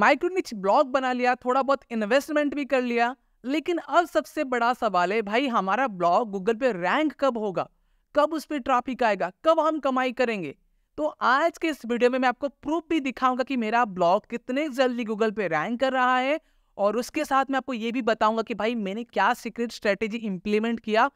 माइक्रोनिच blog बना लिया थोड़ा बहुत इन्वेस्टमेंट भी कर लिया लेकिन अब सबसे बड़ा सवाल है भाई हमारा ब्लॉग गूगल पे रैंक कब होगा कब उस पर ट्राफिक आएगा कब हम कमाई करेंगे तो आज के इस वीडियो में मैं आपको प्रूफ भी दिखाऊंगा कि मेरा ब्लॉग कितने जल्दी गूगल पे रैंक कर रहा है और उसके साथ मैं आपको ये भी बताऊंगा कि भाई मैंने क्या सीक्रेट स्ट्रेटेजी इम्प्लीमेंट किया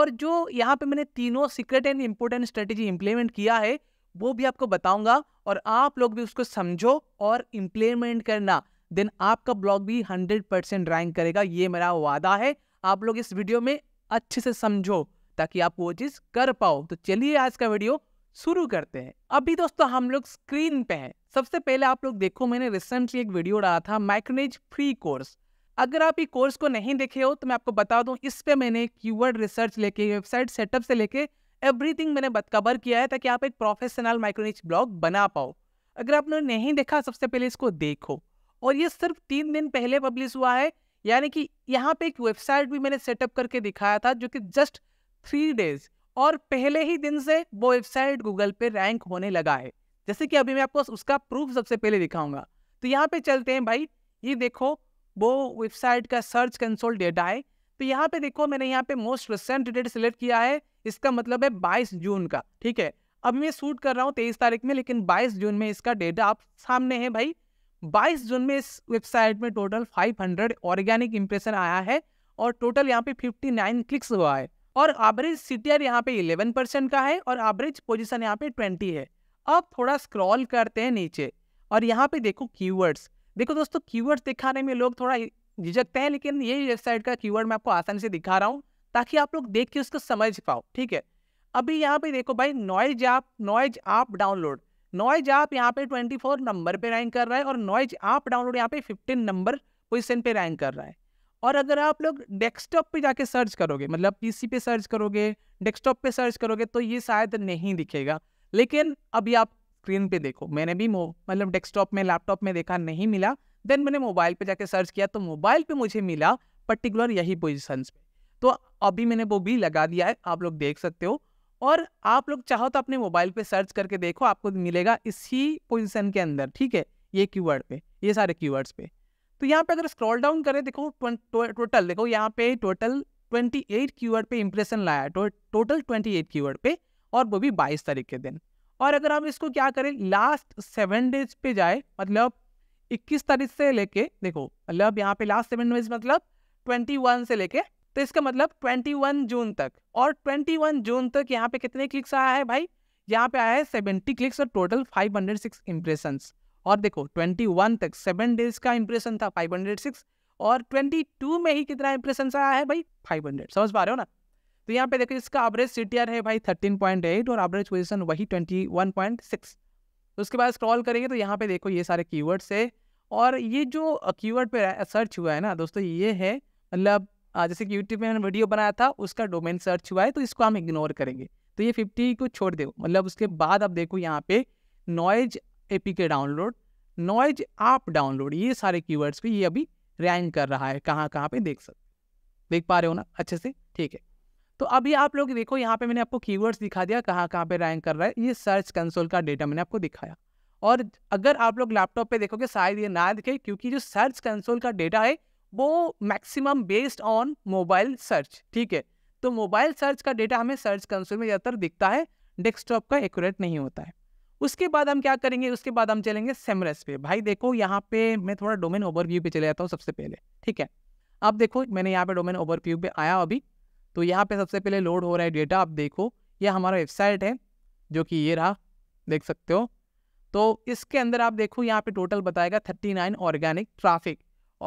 और जो यहाँ पे मैंने तीनों secret and important strategy implement किया है वो भी आपको बताऊंगा और आप लोग भी उसको समझो और इम्प्लीमेंट करना देन आपका ब्लॉग भी 100 परसेंट रैंक करेगा ये मेरा वादा है आप लोग इस वीडियो में अच्छे से समझो ताकि आप वो चीज़ कर पाओ तो चलिए आज का वीडियो शुरू करते हैं अभी दोस्तों हम लोग स्क्रीन पे हैं सबसे पहले आप लोग देखो मैंने रिसेंटली एक वीडियो डाला था माइक्रोनेज फ्री कोर्स अगर आप ये कोर्स को नहीं देखे हो तो मैं आपको बता दूं इस पे मैंने कीवर्ड रिसर्च लेके वेबसाइट सेटअप से लेके एवरीथिंग मैंने कवर किया है ताकि आप एक प्रोफेशनल माइक्रोनिच ब्लॉग बना पाओ अगर आपने नहीं देखा सबसे पहले इसको देखो और ये सिर्फ तीन दिन पहले पब्लिश हुआ है यानी कि यहाँ पे एक वेबसाइट भी मैंने सेटअप करके दिखाया था जो कि जस्ट थ्री डेज और पहले ही दिन से वो वेबसाइट गूगल पे रैंक होने लगा है जैसे कि अभी मैं आपको उसका प्रूफ सबसे पहले दिखाऊंगा तो यहाँ पे चलते हैं भाई ये देखो वो वेबसाइट का सर्च कंसोल डेटा है तो यहाँ पे देखो मैंने यहाँ पे मोस्ट रिसेंट डेट सिलेक्ट किया है इसका मतलब है बाईस जून का ठीक है अब मैं शूट कर रहा हूँ तेईस तारीख में लेकिन बाईस जून में इसका डेटा आप सामने है भाई बाईस जून में इस वेबसाइट में टोटल 500 ऑर्गेनिक इम्प्रेशन आया है और टोटल यहाँ पे 59 क्लिक्स हुआ है और एवरेज सीटीआर यहाँ पे इलेवन परसेंट का है और एवरेज पोजिशन यहाँ पे ट्वेंटी है अब थोड़ा स्क्रॉल करते हैं नीचे और यहाँ पे देखो कीवर्ड्स देखो दोस्तों कीवर्ड्स दिखाने में लोग थोड़ा झिझकते हैं लेकिन यही वेबसाइट का कीवर्ड मैं आपको आसानी से दिखा रहा हूँ ताकि आप लोग देख के उसको समझ पाओ ठीक है अभी यहाँ पे देखो भाई noise app noise app download noise app यहाँ पे 24 नंबर पे रैंक कर रहा है और नॉइज ऐप डाउनलोड यहाँ पे 15 नंबर पोजिशन पे रैंक कर रहा है और अगर आप लोग डेस्कटॉप पे जाके सर्च करोगे मतलब सी पे सर्च करोगे डेस्कटॉप पे सर्च करोगे तो ये शायद नहीं दिखेगा लेकिन अभी आप स्क्रीन पे देखो मैंने भी मतलब डेस्कटॉप में लैपटॉप में देखा नहीं मिला देन मैंने मोबाइल पे जाके सर्च किया तो मोबाइल पे मुझे मिला पर्टिकुलर यही पोजिशन पे तो अभी मैंने वो भी लगा दिया है आप लोग देख सकते हो और आप लोग चाहो तो अपने मोबाइल पे सर्च करके देखो आपको मिलेगा इसी पोजिशन के अंदर ठीक है ये कीवर्ड पे ये सारे कीवर्ड्स पे तो यहाँ पे अगर स्क्रॉल डाउन करें देखो टोटल देखो यहाँ पे टोटल 28 कीवर्ड पे इंप्रेशन लाया है तो, टोटल 28 कीवर्ड पे और वो भी 22 तारीख के दिन और अगर हम इसको क्या करें लास्ट सेवन डेज पे जाए मतलब इक्कीस तारीख से लेके देखो मतलब यहाँ पे लास्ट सेवन डेज मतलब ट्वेंटी से लेके तो इसका मतलब 21 जून तक और 21 जून तक यहाँ पे कितने क्लिक्स आया है भाई यहाँ पे आया है 70 क्लिक्स और टोटल 506 इंप्रेशंस और देखो 21 तक सेवन डेज का इंप्रेशन था 506 और 22 में ही कितना इंप्रेशन आया है भाई 500 समझ पा रहे हो ना तो यहाँ पे देखो इसका एवरेज सी है भाई 13.8 और एवरेज पोजिशन वही 21.6 तो उसके बाद स्क्रॉल करेंगे तो यहाँ पे देखो ये सारे कीवर्ड्स है और ये जो कीवर्ड पे सर्च हुआ है ना दोस्तों ये है मतलब जैसे कि यूट्यूब में मैंने वीडियो बनाया था उसका डोमेन सर्च हुआ है तो इसको हम इग्नोर करेंगे तो ये फिफ्टी को छोड़ दो मतलब उसके बाद आप देखो यहाँ पे नॉइज ए के डाउनलोड नॉइज आप डाउनलोड ये सारे कीवर्ड्स पे ये अभी रैंक कर रहा है कहाँ कहाँ पे देख सकते देख पा रहे हो ना अच्छे से ठीक है तो अभी आप लोग देखो यहाँ पे मैंने आपको कीवर्ड्स दिखा दिया कहाँ कहाँ पे रैंक कर रहा है ये सर्च कंसोल का डेटा मैंने आपको दिखाया और अगर आप लोग लैपटॉप पे देखोगे शायद ये ना दिखे क्योंकि जो सर्च कंसोल का डेटा है वो maximum based on mobile search ठीक है तो मोबाइल सर्च का डेटा हमें सर्च कंसोल में ज़्यादातर दिखता है डेस्कटॉप का एक्यूरेट नहीं होता है उसके बाद हम क्या करेंगे उसके बाद हम चलेंगे सेमरस पे भाई देखो यहाँ पे मैं थोड़ा डोमेन ओवरव्यू पे चले जाता हूँ सबसे पहले ठीक है अब देखो मैंने यहाँ पे डोमेन ओवरव्यू पे आया अभी तो यहाँ पे सबसे पहले लोड हो रहा है डेटा आप देखो ये हमारा वेबसाइट है जो कि ये रहा देख सकते हो तो इसके अंदर आप देखो यहाँ पे टोटल बताएगा थर्टी नाइन ऑर्गेनिक ट्राफिक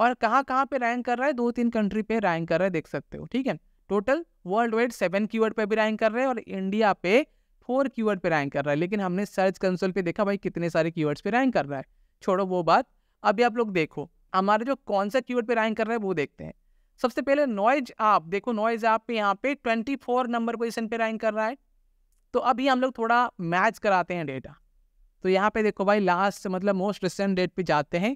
और कहाँ कहाँ पे रैंक कर रहा है दो तीन कंट्री पे रैंक कर रहा है देख सकते हो ठीक है टोटल वर्ल्ड वाइड सेवन की पे भी रैंक कर रहे हैं और इंडिया पे फोर की पे रैंक कर रहा है लेकिन हमने सर्च कंसोल पे देखा भाई कितने सारे की पे रैंक कर रहा है छोड़ो वो बात अभी आप लोग देखो हमारे जो कौन सा की पे रैंक कर रहा है वो देखते हैं सबसे पहले नॉइज आप देखो नॉइज आप पे यहाँ पे ट्वेंटी फोर नंबर पोजिशन पे लाइन कर रहा है तो अभी हम लोग थोड़ा मैच कराते हैं डेटा तो यहाँ पे देखो भाई लास्ट मतलब मोस्ट रिसेंट डेट पे जाते हैं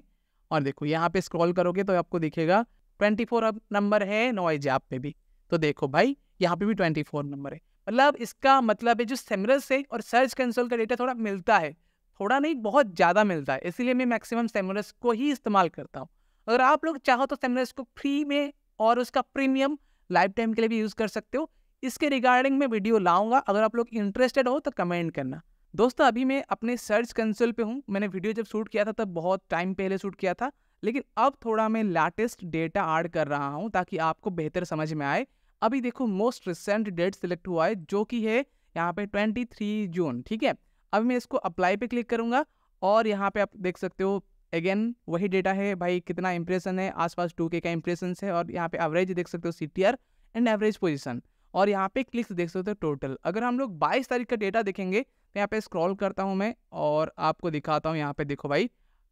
और देखो यहाँ पे स्क्रॉल करोगे तो आपको दिखेगा 24 अब नंबर है नॉइज ऐप पे भी तो देखो भाई यहाँ पे भी ट्वेंटी फोर नंबर है मतलब इसका मतलब है जो सेमरस है और सर्च कंसोल का डेटा थोड़ा मिलता है थोड़ा नहीं बहुत ज़्यादा मिलता है इसीलिए मैं मैक्सिमम सेमरस को ही इस्तेमाल करता हूँ अगर आप लोग चाहो तो सेमरस को फ्री में और उसका प्रीमियम लाइफ टाइम के लिए भी यूज़ कर सकते हो इसके रिगार्डिंग मैं वीडियो लाऊंगा अगर आप लोग इंटरेस्टेड हो तो कमेंट करना दोस्तों अभी मैं अपने सर्च कंसोल पे हूँ मैंने वीडियो जब शूट किया था तब बहुत टाइम पहले शूट किया था लेकिन अब थोड़ा मैं लेटेस्ट डेटा ऐड कर रहा हूँ ताकि आपको बेहतर समझ में आए अभी देखो मोस्ट रिसेंट डेट सिलेक्ट हुआ है जो कि है यहाँ पे 23 जून ठीक है अभी मैं इसको अप्लाई पे क्लिक करूँगा और यहाँ पे आप देख सकते हो अगेन वही डेटा है भाई कितना इंप्रेशन है आसपास टू के का इंप्रेशन है और यहाँ पे एवरेज देख सकते हो C T R and average position और यहाँ पे क्लिक्स देख सकते हो टोटल अगर हम लोग 22 तारीख का डेटा देखेंगे तो यहाँ पे स्क्रॉल करता हूँ मैं और आपको दिखाता हूँ यहाँ पे देखो भाई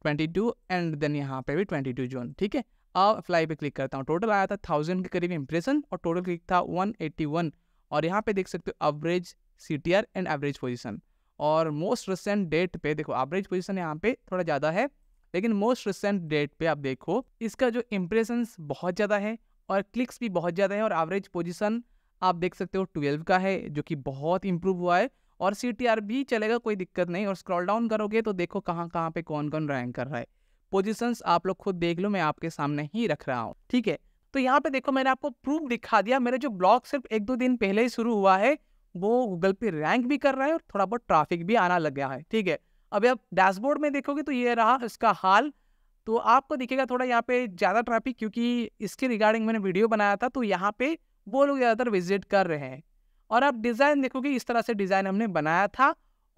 22 एंड देन यहाँ पे भी 22 जून ठीक है अब फ्लाई पे क्लिक करता हूँ टोटल आया था थाउजेंड के करीब इंप्रेशन और टोटल क्लिक था 181 और यहाँ पे देख सकते हो average C and average position और मोस्ट रिसेंट डेट पे देखो एवरेज पोजिशन यहाँ पे थोड़ा ज़्यादा है लेकिन मोस्ट रिसेंट डेट पे आप देखो इसका जो इम्प्रेशन बहुत ज़्यादा है और क्लिक्स भी बहुत ज़्यादा है और एवरेज पोजीशन आप देख सकते हो ट्वेल्व का है जो कि बहुत इम्प्रूव हुआ है और सी भी चलेगा कोई दिक्कत नहीं और स्क्रॉल डाउन करोगे तो देखो कहाँ कहाँ पे कौन कौन रैंक कर रहा है पोजिशन आप लोग खुद देख लो मैं आपके सामने ही रख रहा हूँ ठीक है तो यहाँ पे देखो मैंने आपको प्रूफ दिखा दिया मेरे जो ब्लॉग सिर्फ एक दो दिन पहले ही शुरू हुआ है वो गूगल पे रैंक भी कर रहा है और थोड़ा बहुत ट्रैफिक भी आना लग गया है ठीक है अभी आप डैशबोर्ड में देखोगे तो ये रहा इसका हाल तो आपको दिखेगा थोड़ा यहाँ पे ज़्यादा ट्रैफिक क्योंकि इसके रिगार्डिंग मैंने वीडियो बनाया था तो यहाँ पे वो लोग ज़्यादातर विजिट कर रहे हैं और आप डिज़ाइन देखोगे इस तरह से डिज़ाइन हमने बनाया था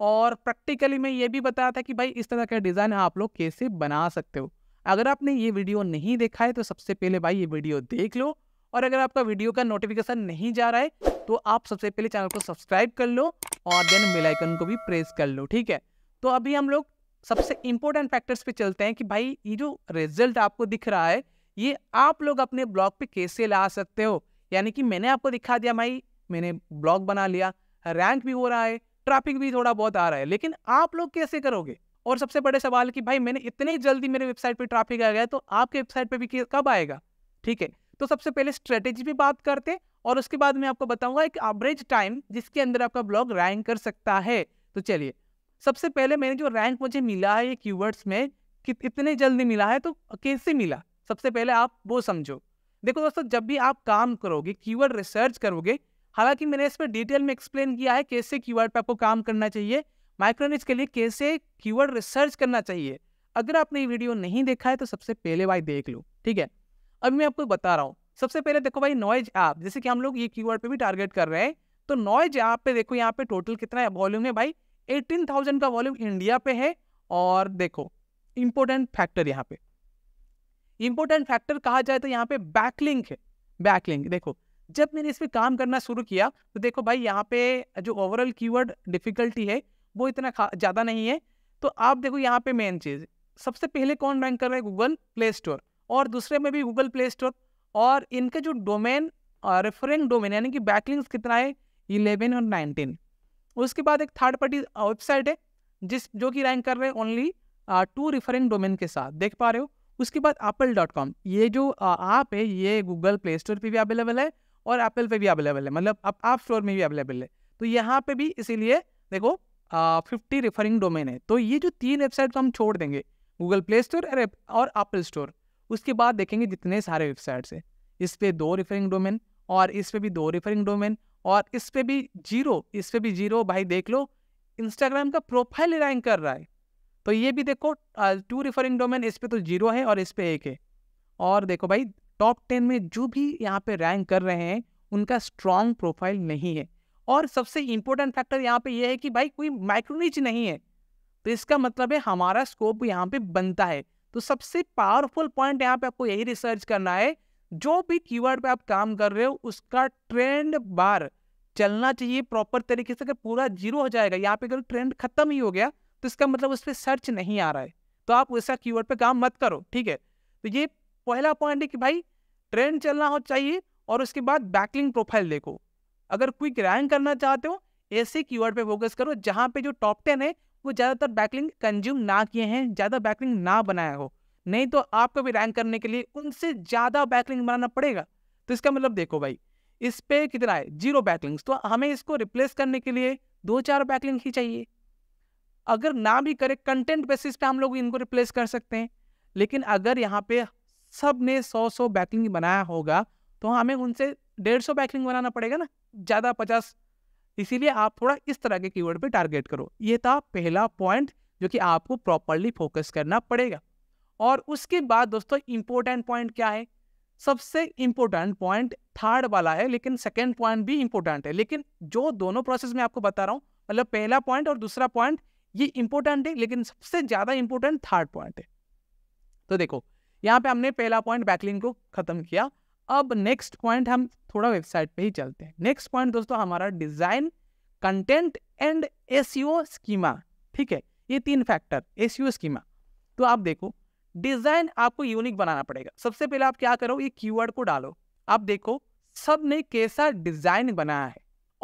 और प्रैक्टिकली मैं ये भी बताया था कि भाई इस तरह का डिज़ाइन आप लोग कैसे बना सकते हो अगर आपने ये वीडियो नहीं देखा है तो सबसे पहले भाई ये वीडियो देख लो और अगर आपका वीडियो का नोटिफिकेशन नहीं जा रहा है तो आप सबसे पहले चैनल को सब्सक्राइब कर लो और देन बेलाइकन को भी प्रेस कर लो ठीक है तो अभी हम लोग सबसे इंपॉर्टेंट फैक्टर्स पे चलते हैं कि भाई ये जो रिजल्ट आपको दिख रहा है ये आप लोग अपने ब्लॉग पे कैसे ला सकते हो यानी कि मैंने आपको दिखा दिया भाई मैंने ब्लॉग बना लिया रैंक भी हो रहा है ट्रैफिक भी थोड़ा बहुत आ रहा है लेकिन आप लोग कैसे करोगे और सबसे बड़े सवाल कि भाई मैंने इतने जल्दी मेरे वेबसाइट पर ट्राफिक आ गया तो आपके वेबसाइट पर भी कब आएगा ठीक है तो सबसे पहले स्ट्रेटेजी पर बात करते हैं और उसके बाद मैं आपको बताऊंगा एक एवरेज टाइम जिसके अंदर आपका ब्लॉग रैंक कर सकता है तो चलिए सबसे पहले मैंने जो रैंक मुझे मिला है ये कीवर्ड्स में कि इतने जल्दी मिला है तो कैसे मिला सबसे पहले आप वो समझो देखो दोस्तों जब भी आप काम करोगे कीवर्ड रिसर्च करोगे हालांकि मैंने इस पर डिटेल में एक्सप्लेन किया है कैसे कीवर्ड पे आपको काम करना चाहिए माइक्रोनिच के लिए कैसे कीवर्ड रिसर्च करना चाहिए अगर आपने ये वीडियो नहीं देखा है तो सबसे पहले भाई देख लो ठीक है अभी मैं आपको बता रहा हूँ सबसे पहले देखो भाई नॉइज ऐप जैसे कि हम लोग ये कीवर्ड पे भी टारगेट कर रहे हैं तो नॉइज ऐप पे देखो यहाँ पे टोटल कितना वॉल्यूम है भाई एटीन थाउजेंड का वॉल्यूम इंडिया पे है और देखो इंपोर्टेंट फैक्टर यहाँ पे इंपोर्टेंट फैक्टर कहा जाए तो यहाँ पे बैकलिंक है बैकलिंक देखो जब मैंने इस पर काम करना शुरू किया तो देखो भाई यहाँ पे जो ओवरऑल कीवर्ड डिफिकल्टी है वो इतना ज़्यादा नहीं है तो आप देखो यहाँ पे मेन चीज़ सबसे पहले कौन रैंक कर रहा है गूगल प्ले स्टोर और दूसरे में भी गूगल प्ले स्टोर और इनके जो डोमेन रेफरिंग डोमेन यानी कि बैकलिंग्स कितना है इलेवन और नाइनटीन उसके बाद एक थर्ड पार्टी वेबसाइट है जिस जो कि रैंक कर रहे हैं ओनली टू रिफरिंग डोमेन के साथ देख पा रहे हो उसके बाद एप्पल डॉट कॉम ये जो ऐप है ये गूगल प्ले स्टोर पर भी अवेलेबल है और एप्पल पे भी अवेलेबल है मतलब आप ऐप स्टोर में भी अवेलेबल है तो यहाँ पे भी इसीलिए देखो फिफ्टी रिफरिंग डोमेन है तो ये जो तीन वेबसाइट को हम छोड़ देंगे गूगल प्ले स्टोर और एप्पल स्टोर उसके बाद देखेंगे जितने सारे वेबसाइट्स हैं इस पर दो रिफरिंग डोमेन और इस पर भी दो रिफरिंग डोमेन और इस पर भी जीरो इस पर भी जीरो भाई देख लो इंस्टाग्राम का प्रोफाइल रैंक कर रहा है तो ये भी देखो टू रिफरिंग डोमेन इस पे तो जीरो है और इस पर एक है और देखो भाई टॉप टेन में जो भी यहाँ पे रैंक कर रहे हैं उनका स्ट्रांग प्रोफाइल नहीं है और सबसे इंपॉर्टेंट फैक्टर यहाँ पे यह है कि भाई कोई माइक्रोनिच नहीं है तो इसका मतलब है हमारा स्कोप यहाँ पे बनता है तो सबसे पावरफुल पॉइंट यहाँ पे आपको यही रिसर्च करना है जो भी कीवर्ड पे आप काम कर रहे हो उसका ट्रेंड बार चलना चाहिए प्रॉपर तरीके से अगर पूरा जीरो हो जाएगा यहाँ पे अगर ट्रेंड खत्म ही हो गया तो इसका मतलब उस पर सर्च नहीं आ रहा है तो आप वैसा कीवर्ड पे काम मत करो ठीक है तो ये पहला पॉइंट है कि भाई ट्रेंड चलना हो चाहिए और उसके बाद बैकलिंग प्रोफाइल देखो अगर क्विक रैंक करना चाहते हो ऐसे कीवर्ड पे फोकस करो जहाँ पे जो टॉप टेन है वो ज़्यादातर बैकलिंग कंज्यूम ना किए हैं ज़्यादा बैकलिंग ना बनाया हो नहीं तो आपको भी रैंक करने के लिए उनसे ज़्यादा बैकलिंग बनाना पड़ेगा तो इसका मतलब देखो भाई इस पे कितना है जीरो बैकलिंग्स तो हमें इसको रिप्लेस करने के लिए दो चार बैकलिंग ही चाहिए अगर ना भी करें कंटेंट बेसिस पे हम लोग इनको रिप्लेस कर सकते हैं लेकिन अगर यहाँ पे सब ने सौ सौ बैकलिंग बनाया होगा तो हमें उनसे डेढ़ सौ बैकलिंग बनाना पड़ेगा ना ज़्यादा पचास इसीलिए आप थोड़ा इस तरह के कीवर्ड पे टारगेट करो ये था पहला पॉइंट जो कि आपको प्रॉपरली फोकस करना पड़ेगा और उसके बाद दोस्तों इंपॉर्टेंट पॉइंट क्या है सबसे इंपॉर्टेंट पॉइंट थर्ड वाला है लेकिन सेकेंड पॉइंट भी इंपॉर्टेंट है लेकिन जो दोनों प्रोसेस में आपको बता रहा हूँ मतलब पहला पॉइंट और दूसरा पॉइंट ये इंपॉर्टेंट है लेकिन सबसे ज़्यादा इंपॉर्टेंट थर्ड पॉइंट है तो देखो यहाँ पे हमने पहला पॉइंट बैकलिंग को ख़त्म किया अब नेक्स्ट पॉइंट हम थोड़ा वेबसाइट पे ही चलते हैं नेक्स्ट पॉइंट दोस्तों हमारा design content and S schema ठीक है ये तीन फैक्टर एसीओ स्कीमा तो आप देखो डिजाइन आपको यूनिक बनाना पड़ेगा सबसे पहले आप क्या करो ये कीवर्ड को डालो आप देखो सब ने कैसा डिजाइन बनाया है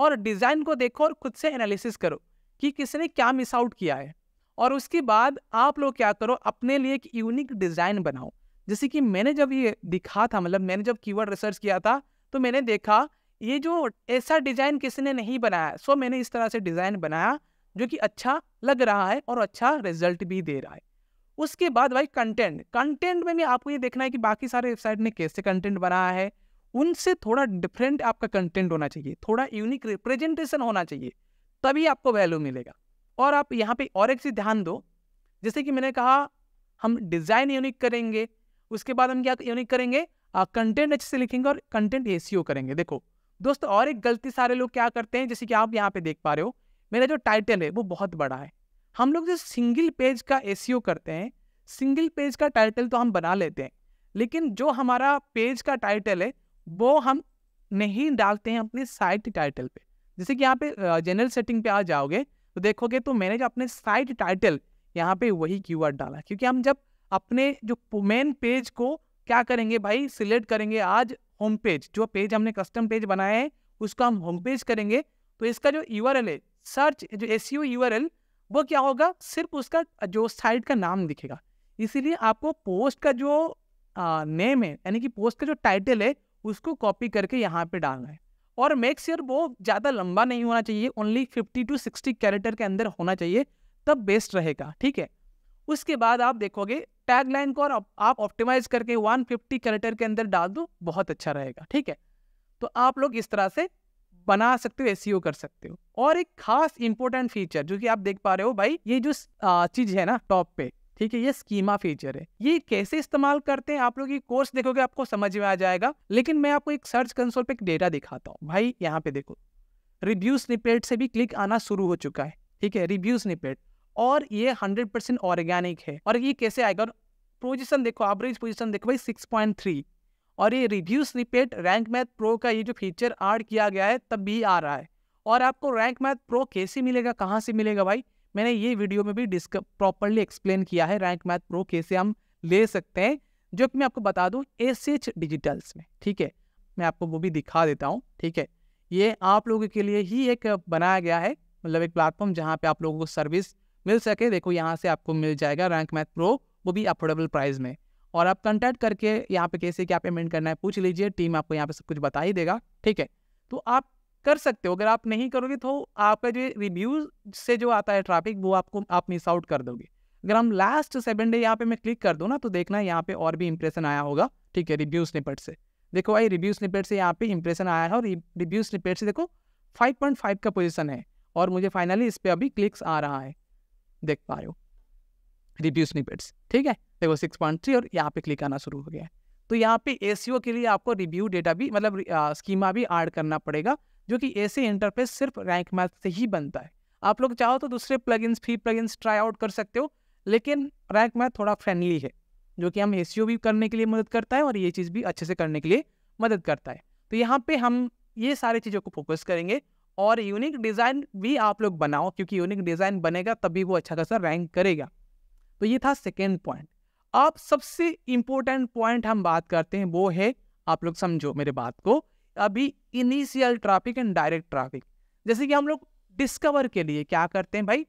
और डिजाइन को देखो और खुद से एनालिसिस करो कि किसने क्या मिस आउट किया है और उसके बाद आप लोग क्या करो अपने लिए एक यूनिक डिजाइन बनाओ जैसे कि मैंने जब ये दिखा था मतलब मैंने जब कीवर्ड रिसर्च किया था तो मैंने देखा ये जो ऐसा डिजाइन किसी ने नहीं बनाया सो मैंने इस तरह से डिजाइन बनाया जो कि अच्छा लग रहा है और अच्छा रिजल्ट भी दे रहा है उसके बाद भाई कंटेंट कंटेंट में भी आपको ये देखना है कि बाकी सारे वेबसाइट ने कैसे कंटेंट बनाया है उनसे थोड़ा डिफरेंट आपका कंटेंट होना चाहिए थोड़ा यूनिक रिप्रेजेंटेशन होना चाहिए तभी आपको वैल्यू मिलेगा और आप यहाँ पे और एक चीज़ ध्यान दो जैसे कि मैंने कहा हम डिज़ाइन यूनिक करेंगे उसके बाद हम क्या यूनिक करेंगे कंटेंट अच्छे से लिखेंगे और कंटेंट ए e करेंगे देखो दोस्तों और एक गलती सारे लोग क्या करते हैं जैसे कि आप यहाँ पे देख पा रहे हो मेरा जो टाइटल है वो बहुत बड़ा है हम लोग जो सिंगल पेज का ए e करते हैं सिंगल पेज का टाइटल तो हम बना लेते हैं लेकिन जो हमारा पेज का टाइटल है वो हम नहीं डालते हैं अपने साइट टाइटल पे जैसे कि यहाँ पे जनरल सेटिंग पे आ जाओगे तो देखोगे तो मैंने जो अपने साइट टाइटल यहाँ पे वही की डाला क्योंकि हम जब अपने जो मेन पेज को क्या करेंगे भाई सिलेक्ट करेंगे आज होम पेज जो पेज हमने कस्टम पेज बनाया है उसको हम होम पेज करेंगे तो इसका जो यू है सर्च जो एस यू e वो क्या होगा सिर्फ उसका जो साइट का नाम दिखेगा इसीलिए आपको पोस्ट का जो आ, नेम है यानी कि पोस्ट का जो टाइटल है उसको कॉपी करके यहाँ पे डालना है और मेक श्योर वो ज़्यादा लंबा नहीं होना चाहिए only fifty to sixty character के अंदर होना चाहिए तब बेस्ट रहेगा ठीक है उसके बाद आप देखोगे टैग लाइन को और आप ऑप्टिमाइज करके 150 कैरेक्टर के अंदर डाल दो बहुत अच्छा रहेगा ठीक है तो आप लोग इस तरह से बना सकते हो एस e कर सकते हो और एक खास इंपॉर्टेंट फीचर जो कि आप देख पा रहे हो भाई ये जो चीज है ना टॉप पे ठीक है ये स्कीमा फीचर है ये कैसे इस्तेमाल करते हैं आप लोग ये कोर्स देखोगे आपको समझ में आ जाएगा लेकिन मैं आपको एक सर्च कंसोल पे एक डेटा दिखाता हूँ भाई यहाँ पे देखो रिव्यू स्निपेट से भी क्लिक आना शुरू हो चुका है ठीक है रिव्यू स्निपेट और ये हंड्रेड परसेंट ऑर्गेनिक है और ये कैसे आएगा और पोजिशन देखो एवरेज पोजिशन देखो भाई सिक्स पॉइंट थ्री और ये review snippet Rank Math Pro का ये जो फीचर ऐड किया गया है तब भी आ रहा है और आपको रैंक मैथ प्रो कैसे मिलेगा कहाँ से मिलेगा भाई मैंने ये वीडियो में भी डिस्क प्रॉपरली एक्सप्लेन किया है रैंक मैथ प्रो कैसे हम ले सकते हैं जो कि मैं आपको बता दूँ एस एच डिजिटल्स में ठीक है मैं आपको वो भी दिखा देता हूँ ठीक है ये आप लोगों के लिए ही एक बनाया गया है मतलब एक प्लेटफॉर्म जहाँ पे आप लोगों को सर्विस मिल सके देखो यहाँ से आपको मिल जाएगा रैंक मैथ प्रो वो भी अफोर्डेबल प्राइस में और आप कंटेक्ट करके यहाँ पे कैसे क्या पेमेंट करना है पूछ लीजिए टीम आपको यहाँ पे सब कुछ बता ही देगा ठीक है तो आप कर सकते हो अगर आप नहीं करोगे तो आपका जो रिव्यूज से जो आता है ट्रैफिक वो आपको आप मिस आउट कर दोगे अगर हम लास्ट सेवन डे यहाँ पे मैं क्लिक कर दूँ ना तो देखना यहाँ पे और भी इंप्रेशन आया होगा ठीक है रिव्यू स्निपेट से देखो भाई रिव्यू स्निपेट से यहाँ पे इंप्रेशन आया है और रिव्यू स्निपेट से देखो 5.5 का पोजीशन है और मुझे फाइनली इस पर अभी क्लिक्स आ रहा है देख पा रहे हो रिव्यू स्निपेट्स ठीक है थे वो सिक्स पॉइंट थ्री और यहाँ पे क्लिक आना शुरू हो गया तो यहाँ पे ए e के लिए आपको रिव्यू डेटा भी मतलब स्कीमा भी ऐड करना पड़ेगा जो कि ऐसे इंटरफेस सिर्फ रैंक मैथ से ही बनता है आप लोग चाहो तो दूसरे plugins free plugins try out कर सकते हो लेकिन रैंक मैथ थोड़ा फ्रेंडली है जो कि हम ए e भी करने के लिए मदद करता है और ये चीज़ भी अच्छे से करने के लिए मदद करता है तो यहाँ पर हम ये सारी चीज़ों को फोकस करेंगे और यूनिक डिज़ाइन भी आप लोग बनाओ क्योंकि यूनिक डिज़ाइन बनेगा तभी वो अच्छा खासा रैंक करेगा तो ये था सेकेंड पॉइंट अब सबसे इंपॉर्टेंट पॉइंट हम बात करते हैं वो है आप लोग समझो मेरे बात को अभी initial traffic and direct traffic जैसे कि हम लोग डिस्कवर के लिए क्या करते हैं भाई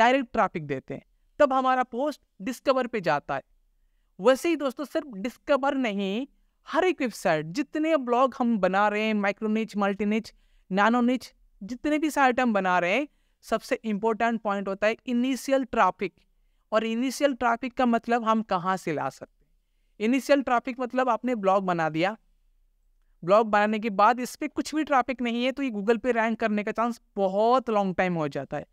डायरेक्ट ट्रैफिक देते हैं तब हमारा पोस्ट डिस्कवर पे जाता है वैसे ही दोस्तों सिर्फ डिस्कवर नहीं हर एक वेबसाइट जितने ब्लॉग हम बना रहे हैं माइक्रोनिच मल्टीनिच नैनोनिच जितने भी साइट हम बना रहे हैं सबसे इंपॉर्टेंट पॉइंट होता है इनिशियल ट्रैफिक और इनिशियल ट्रैफिक का मतलब हम कहाँ से ला सकते हैं इनिशियल ट्रैफिक मतलब आपने ब्लॉग बना दिया ब्लॉग बनाने के बाद इस पर कुछ भी ट्रैफिक नहीं है तो ये गूगल पे रैंक करने का चांस बहुत लॉन्ग टाइम हो जाता है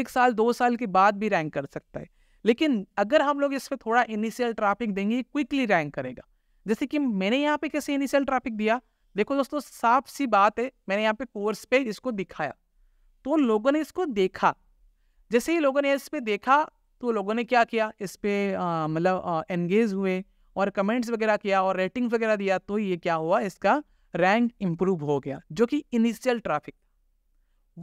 एक साल दो साल के बाद भी रैंक कर सकता है लेकिन अगर हम लोग इस पर थोड़ा इनिशियल ट्रैफिक देंगे क्विकली रैंक करेगा जैसे कि मैंने यहाँ पे कैसे इनिशियल ट्रैफिक दिया देखो दोस्तों साफ सी बात है मैंने यहाँ पे कोर्स पे इसको दिखाया तो लोगों ने इसको देखा जैसे ही लोगों ने इस पर देखा तो लोगों ने क्या किया इस पर मतलब एंगेज हुए और कमेंट्स वगैरह किया और रेटिंग वगैरह दिया तो ये क्या हुआ इसका रैंक इम्प्रूव हो गया जो कि इनिशियल ट्रैफिक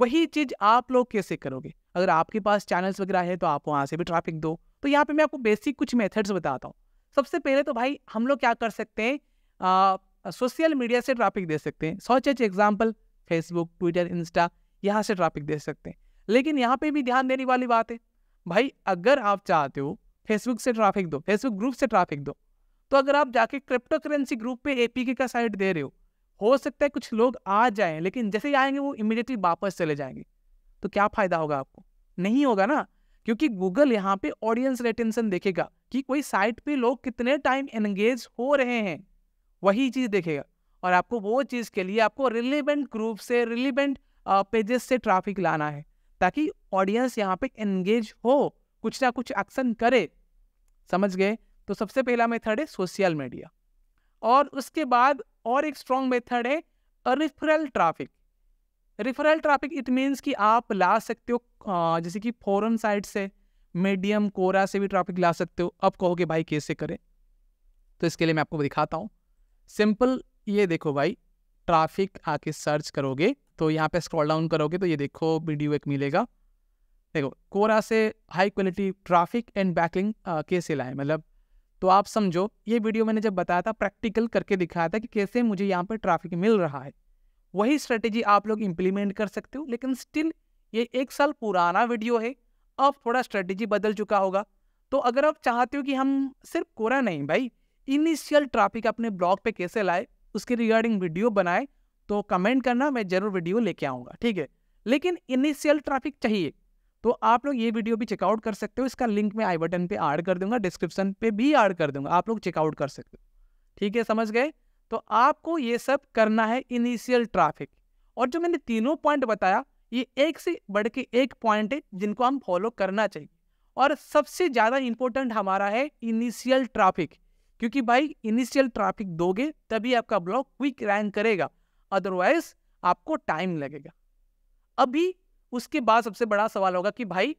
वही चीज़ आप लोग कैसे करोगे अगर आपके पास चैनल्स वगैरह है तो आप वहाँ से भी ट्रैफिक दो तो यहाँ पे मैं आपको बेसिक कुछ मेथड्स बताता हूँ सबसे पहले तो भाई हम लोग क्या कर सकते हैं सोशल मीडिया से ट्रैफिक दे सकते हैं such example Facebook Twitter Insta यहाँ से ट्रैफिक दे सकते हैं लेकिन यहाँ पे भी ध्यान देने वाली बात है भाई अगर आप चाहते हो फेसबुक से ट्रैफिक दो फेसबुक ग्रुप से ट्रैफिक दो तो अगर आप जाके क्रिप्टो करेंसी ग्रुप पे एपीके का साइट दे रहे हो हो सकता है कुछ लोग आ जाएं लेकिन जैसे ही आएंगे वो इमिडिएटली वापस चले जाएंगे तो क्या फायदा होगा आपको नहीं होगा ना क्योंकि गूगल यहाँ पे ऑडियंस रेटेंशन देखेगा कि कोई साइट पे लोग कितने टाइम एंगेज हो रहे हैं वही चीज़ देखेगा और आपको वो चीज़ के लिए आपको रिलेवेंट ग्रुप से रिलेवेंट पेजेस से ट्रैफिक लाना है ताकि ऑडियंस यहाँ पे एंगेज हो कुछ ना कुछ एक्शन करे समझ गए तो सबसे पहला मेथड है सोशल मीडिया और उसके बाद और एक स्ट्रॉन्ग मेथड है referral traffic referral traffic it means कि आप ला सकते हो जैसे कि फॉरन साइट से मीडियम कोरा से भी ट्रैफिक ला सकते हो अब कहोगे भाई कैसे करें तो इसके लिए मैं आपको दिखाता हूँ सिंपल ये देखो भाई ट्रैफिक आके सर्च करोगे तो यहाँ पे स्क्रॉल डाउन करोगे तो ये देखो वीडियो एक मिलेगा देखो कोरा से high quality traffic and backlink कैसे लाए मतलब तो आप समझो ये वीडियो मैंने जब बताया था प्रैक्टिकल करके दिखाया था कि कैसे मुझे यहाँ पर ट्राफिक मिल रहा है वही स्ट्रेटेजी आप लोग इम्प्लीमेंट कर सकते हो लेकिन स्टिल ये एक साल पुराना वीडियो है अब थोड़ा स्ट्रेटेजी बदल चुका होगा तो अगर आप चाहते हो कि हम सिर्फ कोरा नहीं भाई इनिशियल ट्रैफिक अपने ब्लॉग पे कैसे लाए उसके रिगार्डिंग वीडियो बनाए तो कमेंट करना मैं जरूर वीडियो लेके आऊँगा ठीक है लेकिन इनिशियल ट्रैफिक चाहिए तो आप लोग ये वीडियो भी चेकआउट कर सकते हो इसका लिंक मैं आई बटन पे ऐड कर दूंगा डिस्क्रिप्शन पे भी ऐड कर दूंगा आप लोग चेकआउट कर सकते हो ठीक है समझ गए तो आपको ये सब करना है इनिशियल ट्रैफिक और जो मैंने तीनों पॉइंट बताया ये एक से बढ़ के एक पॉइंट है जिनको हम फॉलो करना चाहिए और सबसे ज़्यादा इंपॉर्टेंट हमारा है इनिशियल ट्राफिक क्योंकि भाई इनिशियल ट्राफिक दोगे तभी आपका ब्लॉग क्विक रैंक करेगा अदरवाइज आपको टाइम लगेगा अभी उसके बाद सबसे बड़ा सवाल होगा कि भाई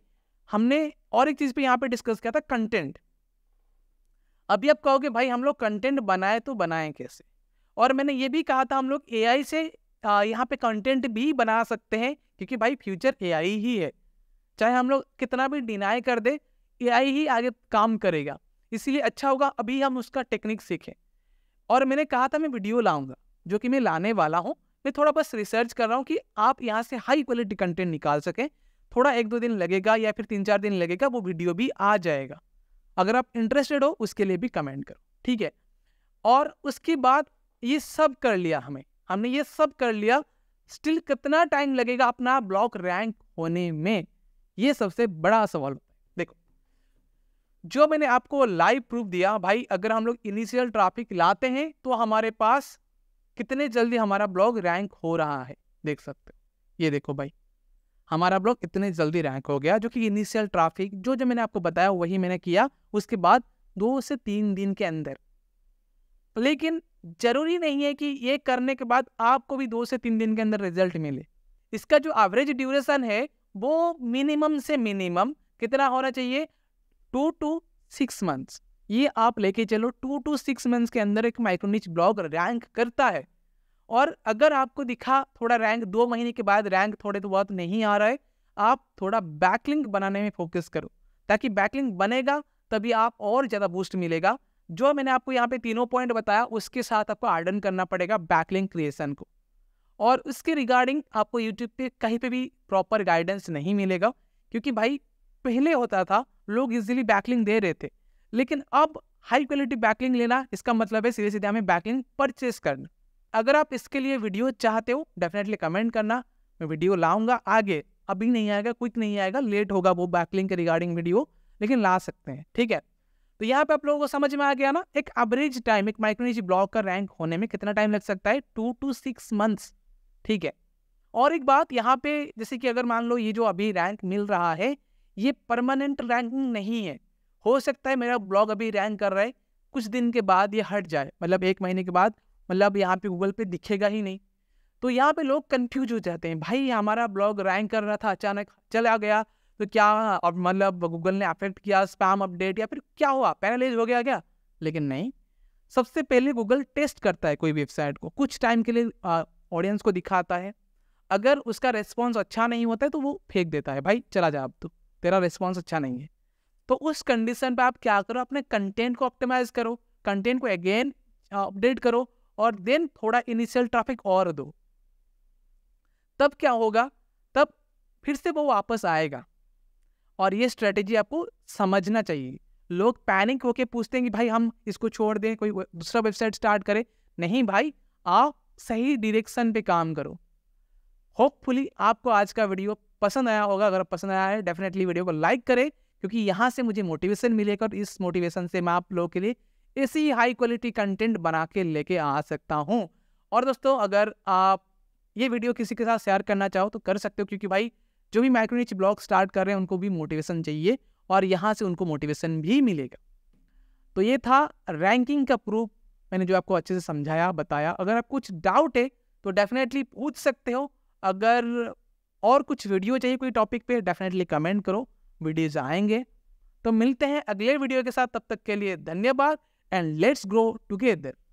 हमने और एक चीज पे यहाँ पे डिस्कस किया था कंटेंट अभी आप कहोगे भाई हम लोग कंटेंट बनाए तो बनाएं कैसे और मैंने ये भी कहा था हम लोग ए से यहाँ पे कंटेंट भी बना सकते हैं क्योंकि भाई फ्यूचर ए ही है चाहे हम लोग कितना भी डिनाई कर दे ए ही आगे काम करेगा इसीलिए अच्छा होगा अभी हम उसका टेक्निक सीखें और मैंने कहा था मैं वीडियो लाऊंगा जो कि मैं लाने वाला हूँ मैं थोड़ा बस रिसर्च कर रहा हूँ कि आप यहाँ से हाई क्वालिटी कंटेंट निकाल सकें थोड़ा एक दो दिन लगेगा या फिर तीन चार दिन लगेगा वो वीडियो भी आ जाएगा अगर आप इंटरेस्टेड हो उसके लिए भी कमेंट करो ठीक है और उसके बाद ये सब कर लिया हमें हमने ये सब कर लिया स्टिल कितना टाइम लगेगा अपना ब्लॉक रैंक होने में ये सबसे बड़ा सवाल होता है देखो जो मैंने आपको लाइव प्रूफ दिया भाई अगर हम लोग इनिशियल ट्रैफिक लाते हैं तो हमारे पास कितने जल्दी हमारा ब्लॉग रैंक हो रहा है देख सकते ये देखो भाई हमारा ब्लॉग इतने जल्दी रैंक हो गया जो कि इनिशियल ट्राफिक जो जो मैंने आपको बताया वही मैंने किया उसके बाद दो से तीन दिन के अंदर लेकिन जरूरी नहीं है कि ये करने के बाद आपको भी दो से तीन दिन के अंदर रिजल्ट मिले इसका जो एवरेज ड्यूरेशन है वो मिनिमम से मिनिमम कितना होना चाहिए टू टू सिक्स मंथ्स ये आप लेके चलो टू टू सिक्स मंथ्स के अंदर एक माइक्रोनिच ब्लॉग रैंक करता है और अगर आपको दिखा थोड़ा रैंक दो महीने के बाद रैंक थोड़े तो बहुत नहीं आ रहा है आप थोड़ा बैकलिंक बनाने में फोकस करो ताकि बैकलिंक बनेगा तभी आप और ज़्यादा बूस्ट मिलेगा जो मैंने आपको यहाँ पे तीनों पॉइंट बताया उसके साथ आपको आर्डन करना पड़ेगा बैकलिंक क्रिएशन को और उसके रिगार्डिंग आपको यूट्यूब पे कहीं पे भी प्रॉपर गाइडेंस नहीं मिलेगा क्योंकि भाई पहले होता था लोग इजीली बैकलिंक दे रहे थे लेकिन अब हाई क्वालिटी बैकलिंग लेना इसका मतलब है सीधे सीधे हमें बैकलिंग परचेस करना अगर आप इसके लिए वीडियो चाहते हो डेफिनेटली कमेंट करना मैं वीडियो लाऊंगा आगे अभी नहीं आएगा क्विक नहीं आएगा लेट होगा वो बैकलिंग के रिगार्डिंग वीडियो लेकिन ला सकते हैं ठीक है तो यहाँ पे आप लोगों को समझ में आ गया ना एक एवरेज टाइम एक माइक्रोनिजी ब्लॉक का रैंक होने में कितना टाइम लग सकता है टू टू सिक्स मंथ्स ठीक है और एक बात यहाँ पे जैसे कि अगर मान लो ये जो अभी रैंक मिल रहा है ये परमानेंट रैंकिंग नहीं है हो सकता है मेरा ब्लॉग अभी रैंक कर रहा है कुछ दिन के बाद ये हट जाए मतलब एक महीने के बाद मतलब यहाँ पे गूगल पे दिखेगा ही नहीं तो यहाँ पे लोग कंफ्यूज हो जाते हैं भाई हमारा ब्लॉग रैंक कर रहा था अचानक चला गया तो क्या अब मतलब गूगल ने अफेक्ट किया स्पैम अपडेट या फिर क्या हुआ पैरालाइज हो गया क्या लेकिन नहीं सबसे पहले गूगल टेस्ट करता है कोई वेबसाइट को कुछ टाइम के लिए ऑडियंस को दिखाता है अगर उसका रिस्पॉन्स अच्छा नहीं होता है तो वो फेंक देता है भाई चला जा अब तो तेरा रिस्पॉन्स अच्छा नहीं है तो उस कंडीशन पे आप क्या करो अपने कंटेंट को ऑप्टिमाइज करो कंटेंट को अगेन अपडेट करो और देन थोड़ा इनिशियल ट्रैफिक और दो तब क्या होगा तब फिर से वो वापस आएगा और ये स्ट्रेटेजी आपको समझना चाहिए लोग पैनिक होके पूछते हैं कि भाई हम इसको छोड़ दें कोई दूसरा वेबसाइट स्टार्ट करें नहीं भाई आप सही डिरेक्शन पे काम करो होपफुली आपको आज का वीडियो पसंद आया होगा अगर पसंद आया है डेफिनेटली वीडियो को लाइक करें क्योंकि यहाँ से मुझे मोटिवेशन मिलेगा और इस मोटिवेशन से मैं आप लोगों के लिए ऐसी ही हाई क्वालिटी कंटेंट बना के लेके आ सकता हूँ और दोस्तों अगर आप ये वीडियो किसी के साथ शेयर करना चाहो तो कर सकते हो क्योंकि भाई जो भी माइक्रोनिच ब्लॉग स्टार्ट कर रहे हैं उनको भी मोटिवेशन चाहिए और यहाँ से उनको मोटिवेशन भी मिलेगा तो ये था रैंकिंग का प्रूफ मैंने जो आपको अच्छे से समझाया बताया अगर आप कुछ डाउट है तो डेफिनेटली पूछ सकते हो अगर और कुछ वीडियो चाहिए कोई टॉपिक पे डेफिनेटली कमेंट करो वीडियोज आएंगे तो मिलते हैं अगले वीडियो के साथ तब तक के लिए धन्यवाद एंड लेट्स ग्रो टुगेदर